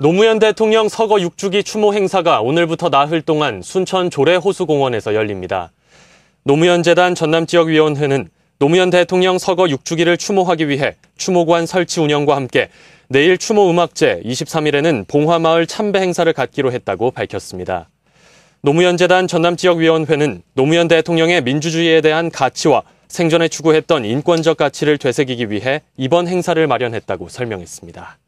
노무현 대통령 서거 6주기 추모 행사가 오늘부터 나흘 동안 순천 조례호수공원에서 열립니다. 노무현 재단 전남지역위원회는 노무현 대통령 서거 6주기를 추모하기 위해 추모관 설치 운영과 함께 내일 추모음악제 23일에는 봉화마을 참배 행사를 갖기로 했다고 밝혔습니다. 노무현 재단 전남지역위원회는 노무현 대통령의 민주주의에 대한 가치와 생전에 추구했던 인권적 가치를 되새기기 위해 이번 행사를 마련했다고 설명했습니다.